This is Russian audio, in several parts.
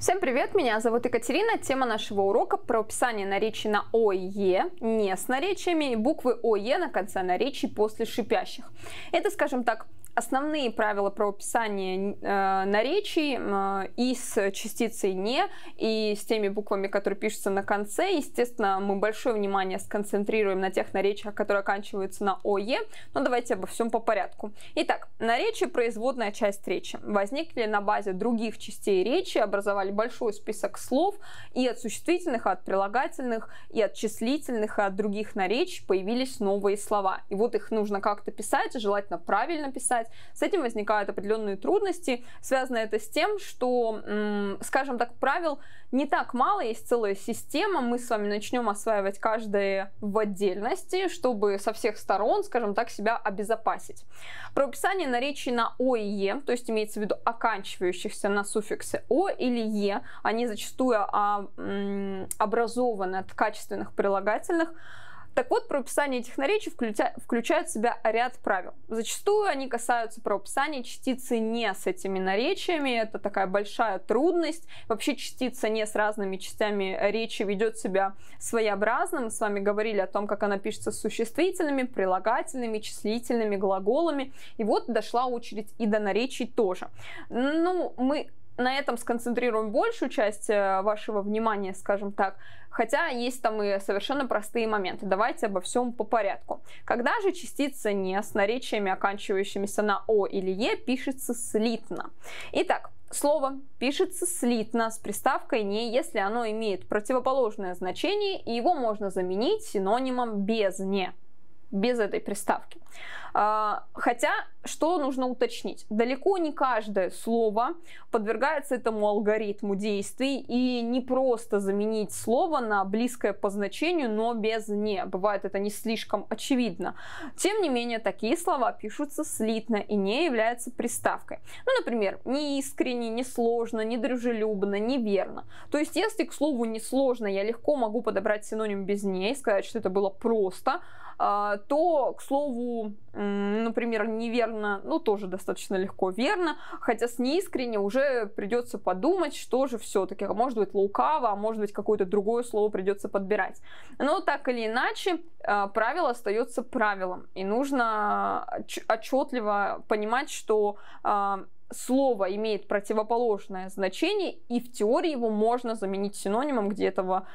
Всем привет, меня зовут Екатерина. Тема нашего урока про описание наречий на ОЕ, не с наречиями, буквы ОЕ на конце наречий после шипящих. Это, скажем так, основные правила правописания э, наречий э, и с частицей «не», и с теми буквами, которые пишутся на конце. Естественно, мы большое внимание сконцентрируем на тех наречиях, которые оканчиваются на «ое», но давайте обо всем по порядку. Итак, наречие – производная часть речи. Возникли на базе других частей речи, образовали большой список слов и от существительных, и от прилагательных, и от числительных, и от других наречий появились новые слова. И вот их нужно как-то писать, желательно правильно писать, писать. С этим возникают определенные трудности. Связано это с тем, что, скажем так, правил не так мало, есть целая система. Мы с вами начнем осваивать каждое в отдельности, чтобы со всех сторон, скажем так, себя обезопасить. Про описание наречий на о и е, то есть имеется в виду оканчивающихся на суффиксы о или е, они зачастую а, образованы от качественных прилагательных, так вот, правописание этих наречий включа... включает в себя ряд правил. Зачастую они касаются правописания частицы «не» с этими наречиями. Это такая большая трудность. Вообще частица «не» с разными частями речи ведет себя своеобразно. Мы с вами говорили о том, как она пишется с существительными, прилагательными, числительными, глаголами. И вот дошла очередь и до наречий тоже. Ну, мы на этом сконцентрируем большую часть э, вашего внимания, скажем так. Хотя есть там и совершенно простые моменты. Давайте обо всем по порядку. Когда же частица «не» с наречиями, оканчивающимися на «о» или «е» пишется слитно? Итак, Слово пишется слитно с приставкой «не», если оно имеет противоположное значение, и его можно заменить синонимом «без не» без этой приставки. А, хотя, что нужно уточнить? Далеко не каждое слово подвергается этому алгоритму действий, и не просто заменить слово на близкое по значению, но без «не». Бывает это не слишком очевидно. Тем не менее, такие слова пишутся слитно и не являются приставкой. Ну, например, неискренне, несложно, недружелюбно, неверно. То есть, если к слову несложно я легко могу подобрать синоним без «не» и сказать, что это было просто, а, то, к слову, например, неверно, ну, тоже достаточно легко верно, хотя с неискренне уже придется подумать, что же все-таки, а может быть, лукаво, а может быть, какое-то другое слово придется подбирать. Но так или иначе, а, правило остается правилом, и нужно отчетливо понимать, что слово имеет противоположное значение, и в теории его можно заменить синонимом, где, этого,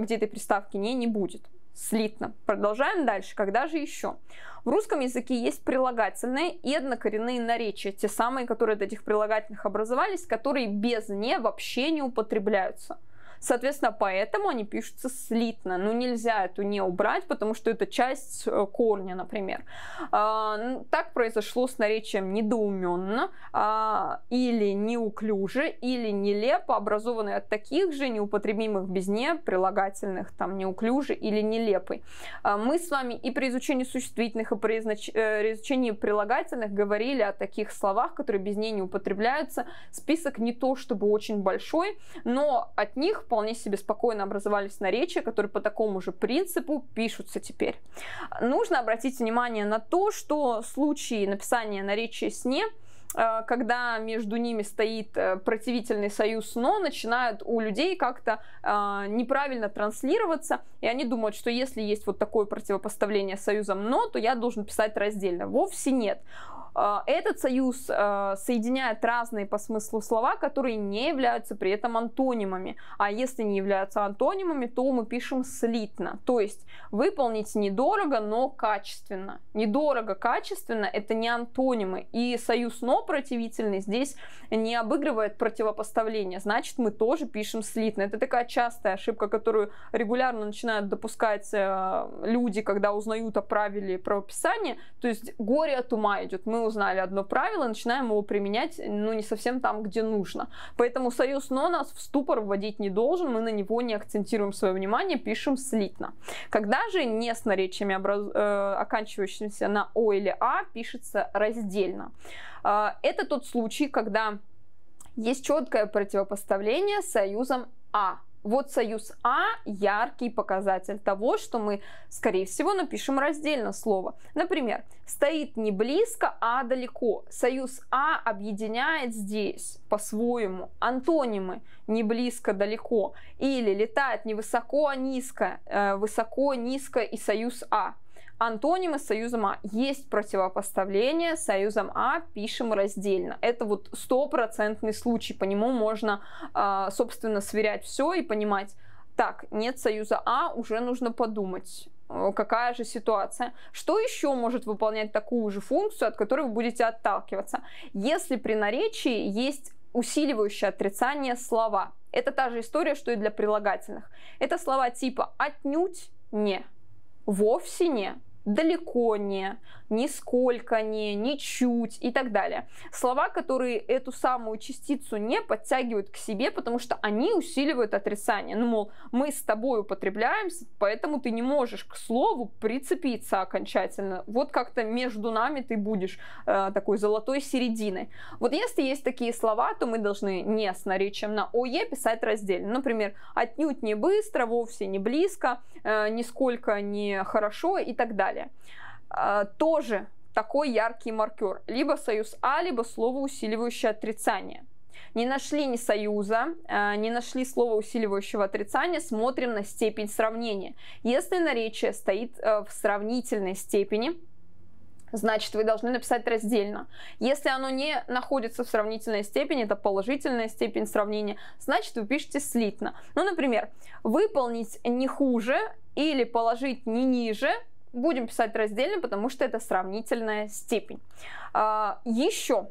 где этой приставки не, не будет слитно. Продолжаем дальше. Когда же еще? В русском языке есть прилагательные и однокоренные наречия, те самые, которые от этих прилагательных образовались, которые без «не» вообще не употребляются – Соответственно, поэтому они пишутся слитно. Ну, нельзя эту не убрать, потому что это часть э, корня, например. А, так произошло с наречием недоуменно а, или неуклюже, или нелепо, образованные от таких же неупотребимых без «не» прилагательных, там, неуклюже или нелепый. А, мы с вами и при изучении существительных, и при э, изучении прилагательных говорили о таких словах, которые без не употребляются. Список не то чтобы очень большой, но от них вполне себе спокойно образовались наречия, которые по такому же принципу пишутся теперь. Нужно обратить внимание на то, что случаи написания наречия «сне» э, когда между ними стоит э, противительный союз «но», начинают у людей как-то э, неправильно транслироваться, и они думают, что если есть вот такое противопоставление союзом «но», то я должен писать раздельно. Вовсе нет. А, этот союз а, соединяет разные по смыслу слова, которые не являются при этом антонимами. А если не являются антонимами, то мы пишем слитно. То есть выполнить недорого, но качественно. Недорого, качественно – это не антонимы. И союз «но» противительный здесь не обыгрывает противопоставление. Значит, мы тоже пишем слитно. Это такая частая ошибка, которую регулярно начинают допускать э, люди, когда узнают о правиле правописания. То есть горе от ума идет. Мы узнали одно правило, начинаем его применять, ну, не совсем там, где нужно. Поэтому союз «но» нас в ступор вводить не должен, мы на него не акцентируем свое внимание, пишем слитно. Когда же не с наречиями, образ... э, оканчивающимися на «о» или «а», пишется раздельно. Э, это тот случай, когда есть четкое противопоставление союзом «а». Вот союз А яркий показатель того, что мы, скорее всего, напишем раздельно слово. Например, стоит не близко, а далеко. Союз А объединяет здесь по-своему антонимы не близко, далеко. Или летает не высоко, а низко. Э, высоко, низко и союз А. Антонимы с союзом А. Есть противопоставление с союзом А, пишем раздельно. Это вот стопроцентный случай, по нему можно, а, собственно, сверять все и понимать, так, нет союза А, уже нужно подумать э, какая же ситуация. Что еще может выполнять такую же функцию, от которой вы будете отталкиваться? Если при наречии есть усиливающее отрицание слова. Это та же история, что и для прилагательных. Это слова типа «отнюдь не», «вовсе не», далеко не нисколько не, ничуть и так далее. Слова, которые эту самую частицу не подтягивают к себе, потому что они усиливают отрицание. Ну, мол, мы с тобой употребляемся, поэтому ты не можешь к слову прицепиться окончательно. Вот как-то между нами ты будешь э, такой золотой серединой. Вот если есть такие слова, то мы должны не с наречием на ОЕ писать раздельно. Например, отнюдь не быстро, вовсе не близко, э, нисколько не хорошо и так далее. А, тоже такой яркий маркер. Либо союз А, либо слово, усиливающее отрицание. Не нашли ни союза, а, не нашли слова усиливающего отрицания, смотрим на степень сравнения. Если наречие стоит а, в сравнительной степени, значит вы должны написать раздельно. Если оно не находится в сравнительной степени, это положительная степень сравнения, значит вы пишете слитно. Ну, например, выполнить не хуже или положить не ниже Будем писать раздельно, потому что это сравнительная степень. А, Еще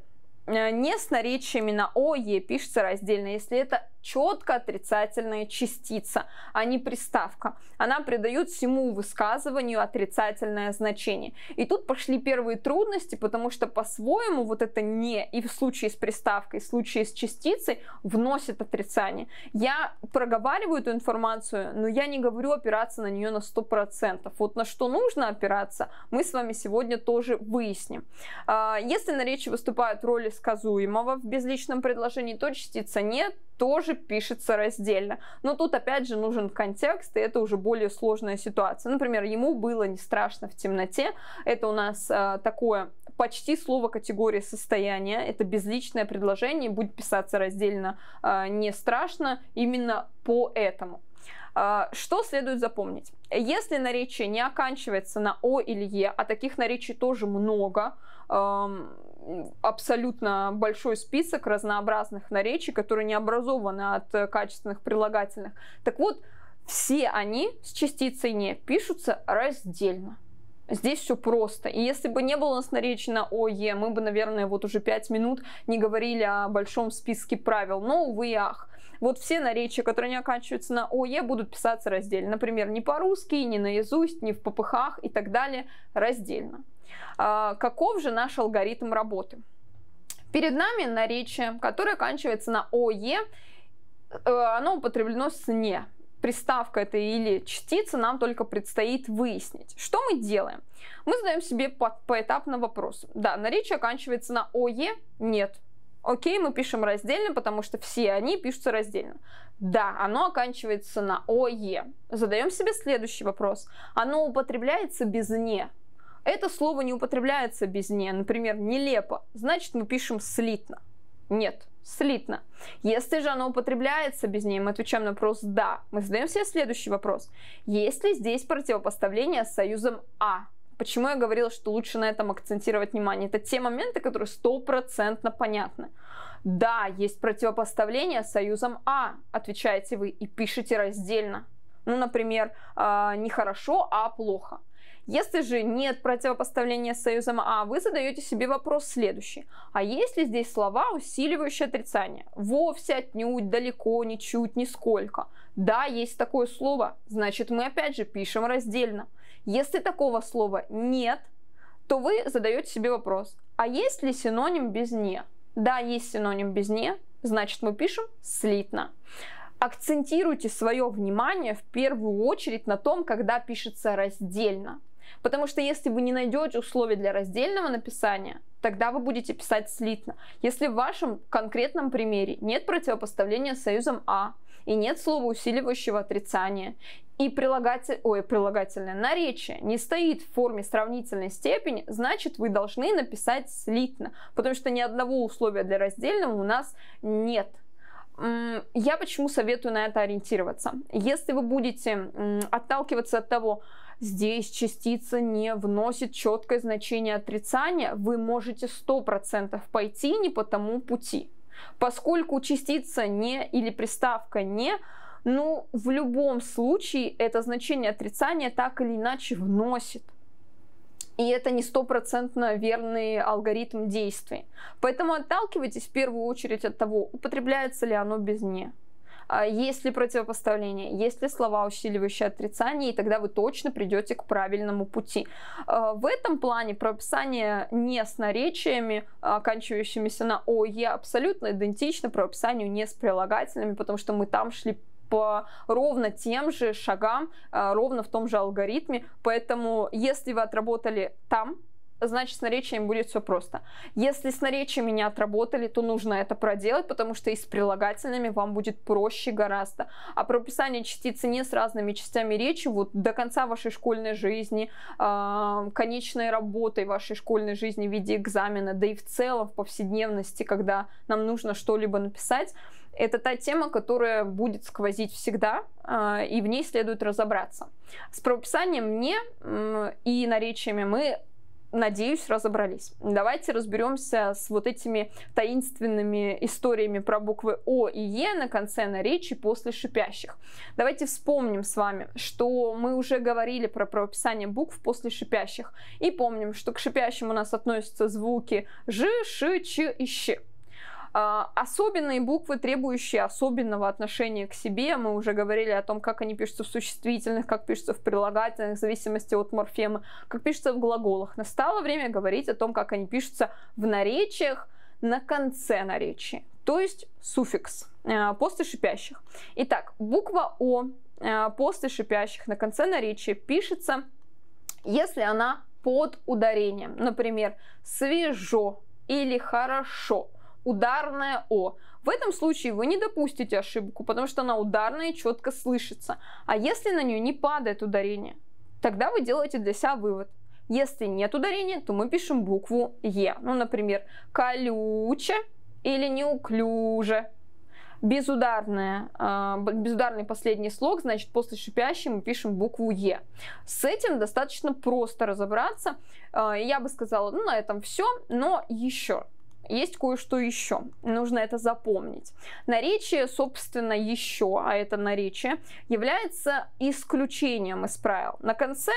э, не с наречиями на ОЕ пишется раздельно, если это четко отрицательная частица, а не приставка. Она придает всему высказыванию отрицательное значение. И тут пошли первые трудности, потому что по-своему вот это «не» и в случае с приставкой, и в случае с частицей вносит отрицание. Я проговариваю эту информацию, но я не говорю опираться на нее на 100%. Вот на что нужно опираться, мы с вами сегодня тоже выясним. А, если на речи выступают роли сказуемого в безличном предложении, то частица «нет» тоже пишется раздельно. Но тут опять же нужен контекст, и это уже более сложная ситуация. Например, ему было не страшно в темноте. Это у нас э, такое почти слово категории состояния. Это безличное предложение, будет писаться раздельно э, не страшно именно по этому. А, что следует запомнить? Если наречие не оканчивается на «о» или «е», а таких наречий тоже много, абсолютно большой список разнообразных наречий, которые не образованы от э, качественных прилагательных. Так вот, все они с частицей «не» пишутся раздельно. Здесь все просто. И если бы не было у нас наречий на ОЕ, мы бы, наверное, вот уже пять минут не говорили о большом списке правил. Но, увы и ах вот все наречия, которые не оканчиваются на ОЕ, будут писаться раздельно. Например, не по-русски, не наизусть, не в попыхах и так далее, раздельно. А, каков же наш алгоритм работы? Перед нами наречие, которое оканчивается на ОЕ, э, оно употреблено с «не» приставка это или частица, нам только предстоит выяснить. Что мы делаем? Мы задаем себе поэтапно вопрос. Да, наречие оканчивается на ОЕ? Нет. Окей, мы пишем раздельно, потому что все они пишутся раздельно. Да, оно оканчивается на ОЕ. Задаем себе следующий вопрос. Оно употребляется без «не». Это слово не употребляется без «не». Например, «нелепо». Значит, мы пишем «слитно». Нет, слитно. Если же оно употребляется без не, мы отвечаем на вопрос «да». Мы задаем себе следующий вопрос. Есть ли здесь противопоставление с союзом «а»? Почему я говорила, что лучше на этом акцентировать внимание? Это те моменты, которые стопроцентно понятны. Да, есть противопоставление союзом А, отвечаете вы и пишете раздельно. Ну, например, а, не хорошо, а плохо. Если же нет противопоставления с союзом А, вы задаете себе вопрос следующий. А есть ли здесь слова, усиливающие отрицание? Вовсе, отнюдь, далеко, ничуть, нисколько. Да, есть такое слово, значит мы опять же пишем раздельно. Если такого слова нет, то вы задаете себе вопрос, а есть ли синоним без «не»? Да, есть синоним без «не», значит мы пишем «слитно». Акцентируйте свое внимание в первую очередь на том, когда пишется раздельно. Потому что если вы не найдете условия для раздельного написания, тогда вы будете писать слитно. Если в вашем конкретном примере нет противопоставления союзом А, и нет слова усиливающего отрицания. И прилагатель, ой, прилагательное наречие не стоит в форме сравнительной степени, значит вы должны написать слитно, потому что ни одного условия для раздельного у нас нет. Я почему советую на это ориентироваться? Если вы будете отталкиваться от того, здесь частица не вносит четкое значение отрицания, вы можете 100% пойти не по тому пути. Поскольку частица «не» или приставка «не» ну, в любом случае это значение отрицания так или иначе вносит. И это не стопроцентно верный алгоритм действий. Поэтому отталкивайтесь в первую очередь от того, употребляется ли оно без «не». А есть ли противопоставление, есть ли слова, усиливающие отрицание, и тогда вы точно придете к правильному пути. А, в этом плане правописание не с наречиями, а оканчивающимися на ОЕ, абсолютно идентично правописанию не с прилагательными, потому что мы там шли по ровно тем же шагам, ровно в том же алгоритме. Поэтому, если вы отработали там значит с наречием будет все просто. Если с наречиями не отработали, то нужно это проделать, потому что и с прилагательными вам будет проще гораздо. А прописание частицы не с разными частями речи вот до конца вашей школьной жизни, а, конечной работой вашей школьной жизни в виде экзамена, да и в целом в повседневности, когда нам нужно что-либо написать, это та тема, которая будет сквозить всегда, а, и в ней следует разобраться. С правописанием мне и наречиями мы надеюсь, разобрались. Давайте разберемся с вот этими таинственными историями про буквы О и Е на конце наречий после шипящих. Давайте вспомним с вами, что мы уже говорили про правописание букв после шипящих. И помним, что к шипящим у нас относятся звуки Ж, Ш, Ч и Щ. А, особенные буквы, требующие особенного отношения к себе. Мы уже говорили о том, как они пишутся в существительных, как пишутся в прилагательных, в зависимости от морфемы, как пишутся в глаголах. Настало время говорить о том, как они пишутся в наречиях, на конце наречия, то есть суффикс, а, после шипящих. Итак, буква О а, после шипящих на конце наречия пишется, если она под ударением. Например, свежо или хорошо – ударное О. В этом случае вы не допустите ошибку, потому что она ударная и четко слышится. А если на нее не падает ударение, тогда вы делаете для себя вывод. Если нет ударения, то мы пишем букву Е. Ну, например, колюче или неуклюже. Безударная э, безударный последний слог, значит, после шипящей мы пишем букву Е. С этим достаточно просто разобраться. Э, я бы сказала, ну, на этом все, но еще есть кое-что еще. Нужно это запомнить. Наречие, собственно, еще, а это наречие, является исключением из правил. На конце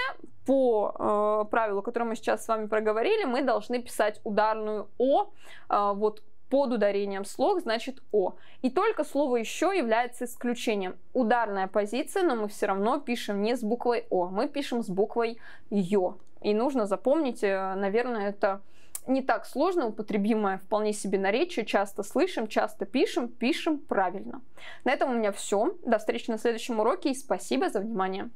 по э, правилу, которое мы сейчас с вами проговорили, мы должны писать ударную О, э, вот под ударением слог, значит О. И только слово еще является исключением. Ударная позиция, но мы все равно пишем не с буквой О, мы пишем с буквой Ё. И нужно запомнить, э, наверное, это не так сложно, употребимое вполне себе наречие, часто слышим, часто пишем, пишем правильно. На этом у меня все. До встречи на следующем уроке и спасибо за внимание.